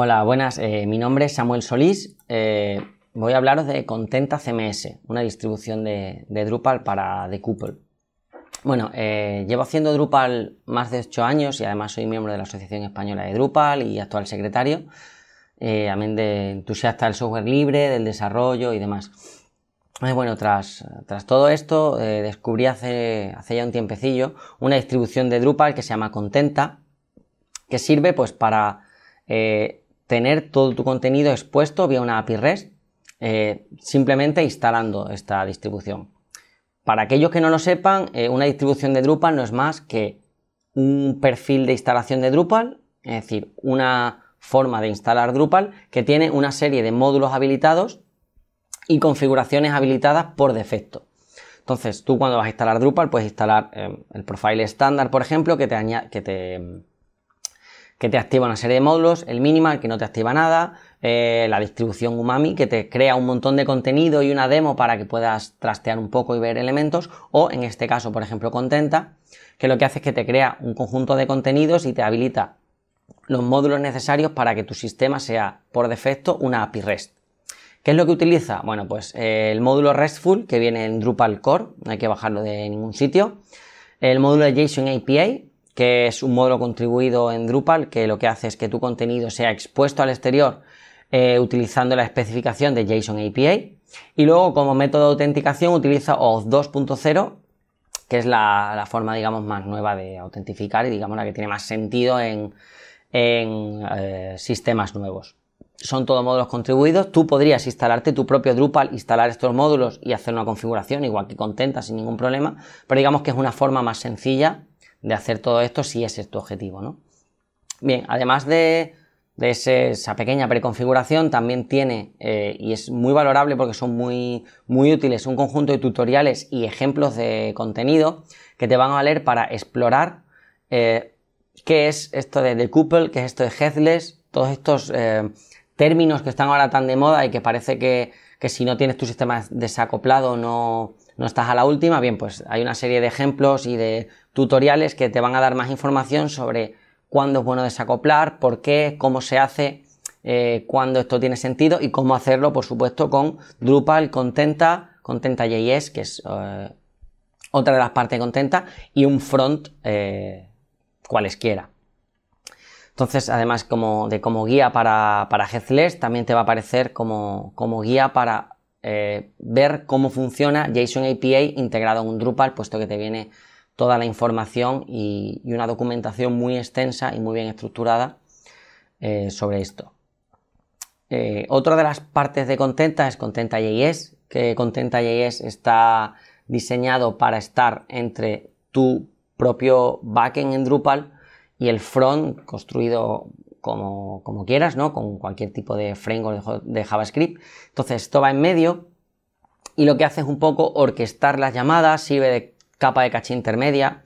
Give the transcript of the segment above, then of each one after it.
Hola, buenas. Eh, mi nombre es Samuel Solís. Eh, voy a hablaros de Contenta CMS, una distribución de, Drupal para Couple Bueno, eh, llevo haciendo Drupal más de 8 años y además soy miembro de la Asociación Española de Drupal y actual secretario, amén de entusiasta del software libre, del desarrollo y demás. bueno, tras, tras, todo esto descubrí hace, hace ya un tiempecillo una distribución de Drupal que se llama Contenta, que sirve pues para eh, tener todo tu contenido expuesto vía una API REST, eh, simplemente instalando esta distribución. Para aquellos que no lo sepan, eh, una distribución de Drupal no es más que un perfil de instalación de Drupal, es decir, una forma de instalar Drupal que tiene una serie de módulos habilitados y configuraciones habilitadas por defecto. Entonces, tú cuando vas a instalar Drupal puedes instalar eh, el profile estándar, por ejemplo, que te, que te mm, que te activa una serie de módulos, el minimal que no te activa nada, eh, la distribución umami que te crea un montón de contenido y una demo para que puedas trastear un poco y ver elementos, o en este caso, por ejemplo, contenta, que lo que hace es que te crea un conjunto de contenidos y te habilita los módulos necesarios para que tu sistema sea por defecto una API REST. ¿Qué es lo que utiliza? Bueno, pues eh, el módulo RESTful que viene en Drupal Core, no hay que bajarlo de ningún sitio. El módulo de JSON API, que es un módulo contribuido en Drupal, que lo que hace es que tu contenido sea expuesto al exterior eh, utilizando la especificación de JSON API. Y luego, como método de autenticación, utiliza OAuth 2.0, que es la, forma, digamos, más nueva de autentificar y, digamos, la que tiene más sentido en, eh, sistemas nuevos. Son todos módulos contribuidos. Tú podrías instalarte tu propio Drupal, instalar estos módulos y hacer una configuración, igual que contenta, sin ningún problema. Pero digamos que es una forma más sencilla de hacer todo esto si ese es tu objetivo, ¿no? Bien, además de, esa pequeña preconfiguración, también tiene, eh, y es muy valorable porque son muy, muy útiles, un conjunto de tutoriales y ejemplos de contenido que te van a valer para explorar eh, qué es esto de decouple, qué es esto de headless, todos estos eh, términos que están ahora tan de moda y que parece que, si no tienes tu sistema desacoplado no, estás a la última, bien, pues hay una serie de ejemplos y de tutoriales que te van a dar más información sobre cuándo es bueno desacoplar, por qué, cómo se hace, eh, cuándo esto tiene sentido y cómo hacerlo, por supuesto, con Drupal, Contenta, Contenta.js, que es eh, otra de las partes de Contenta, y un front eh, cualesquiera. Entonces, además como de como guía para, para Headless, también te va a aparecer como, guía para eh, ver cómo funciona JSON API integrado en Drupal, puesto que te viene toda la información y, una documentación muy extensa y muy bien estructurada eh, sobre esto. Eh, otra de las partes de Contenta es Contenta.js, que Contenta.js está diseñado para estar entre tu propio backend en Drupal y el front construido como, quieras, ¿no? Con cualquier tipo de framework de, de JavaScript. Entonces, esto va en medio y lo que hace es un poco orquestar las llamadas, sirve de capa de caché intermedia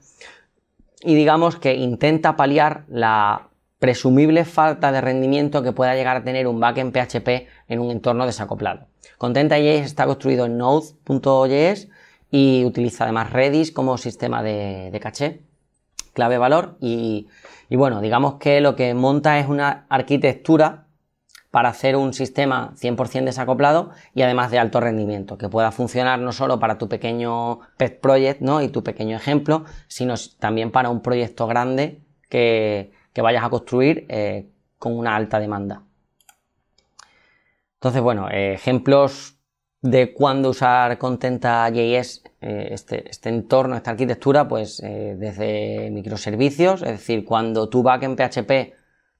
y digamos que intenta paliar la presumible falta de rendimiento que pueda llegar a tener un backend PHP en un entorno desacoplado. Content.js está construido en Node.js y utiliza además Redis como sistema de, de caché clave valor y, bueno, digamos que lo que monta es una arquitectura para hacer un sistema 100% desacoplado y además de alto rendimiento, que pueda funcionar no solo para tu pequeño pet project ¿no? y tu pequeño ejemplo, sino también para un proyecto grande que, que vayas a construir eh, con una alta demanda. Entonces, bueno, ejemplos de cuándo usar Contenta.js, eh, este, este, entorno, esta arquitectura, pues eh, desde microservicios, es decir, cuando tu backend PHP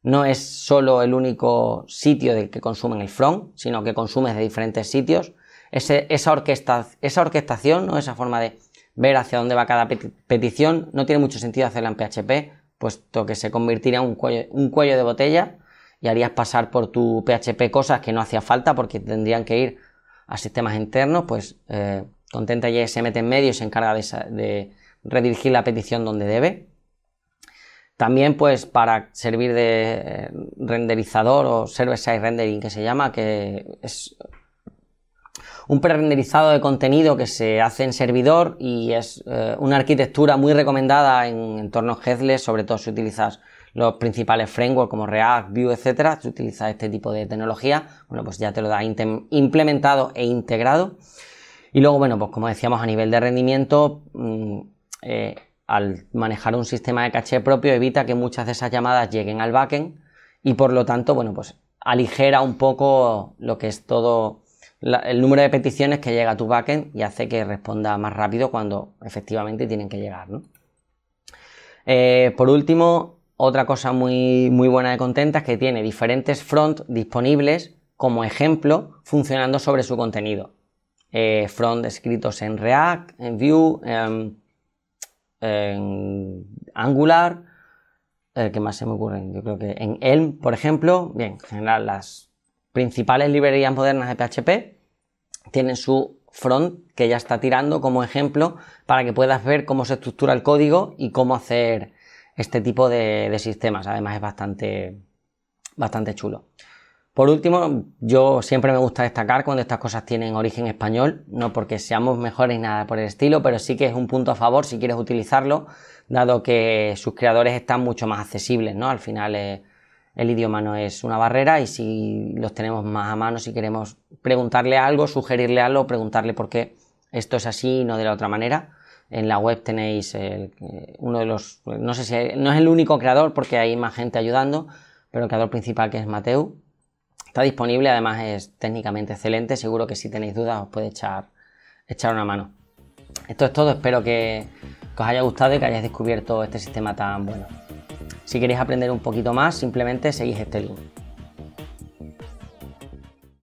no es solo el único sitio del que consumen el front, sino que consumes de diferentes sitios, esa, orquestación, esa forma de ver hacia dónde va cada petición, no tiene mucho sentido hacerla en PHP, puesto que se convertiría en un cuello, un cuello de botella y harías pasar por tu PHP cosas que no hacía falta porque tendrían que ir a sistemas internos, pues eh, Contenta ya se mete en medio y se encarga de, redirigir la petición donde debe. También, pues, para servir de eh, renderizador o server-side rendering, que se llama, que es un pre-renderizado de contenido que se hace en servidor y es eh, una arquitectura muy recomendada en entornos headless, sobre todo si utilizas los principales frameworks como React, Vue, etcétera, si utilizas este tipo de tecnología, bueno, pues ya te lo da implementado e integrado. Y luego, bueno, pues como decíamos, a nivel de rendimiento, mm, eh, al manejar un sistema de caché propio, evita que muchas de esas llamadas lleguen al backend y por lo tanto, bueno, pues aligera un poco lo que es todo el número de peticiones que llega a tu backend y hace que responda más rápido cuando efectivamente tienen que llegar. Eh, por último, otra cosa muy, buena de Contenta es que tiene diferentes front disponibles como ejemplo funcionando sobre su contenido. Eh, front escritos en React, en Vue, em, en, Angular, eh, ¿qué más se me ocurre? Yo creo que en Elm, por ejemplo, bien, en general las principales librerías modernas de PHP tienen su front que ya está tirando como ejemplo para que puedas ver cómo se estructura el código y cómo hacer este tipo de, sistemas. Además es bastante, bastante chulo. Por último, yo siempre me gusta destacar cuando estas cosas tienen origen español, no porque seamos mejores ni nada por el estilo, pero sí que es un punto a favor si quieres utilizarlo, dado que sus creadores están mucho más accesibles, ¿no? Al final eh, el idioma no es una barrera y si los tenemos más a mano, si queremos preguntarle algo, sugerirle algo, preguntarle por qué esto es así y no de la otra manera, en la web tenéis eh, uno de los, no sé si no es el único creador porque hay más gente ayudando, pero el creador principal que es Mateu. Está disponible, además es técnicamente excelente, seguro que si tenéis dudas os puede echar, echar una mano. Esto es todo, espero que, que os haya gustado y que hayáis descubierto este sistema tan bueno. Si queréis aprender un poquito más, simplemente seguís este link.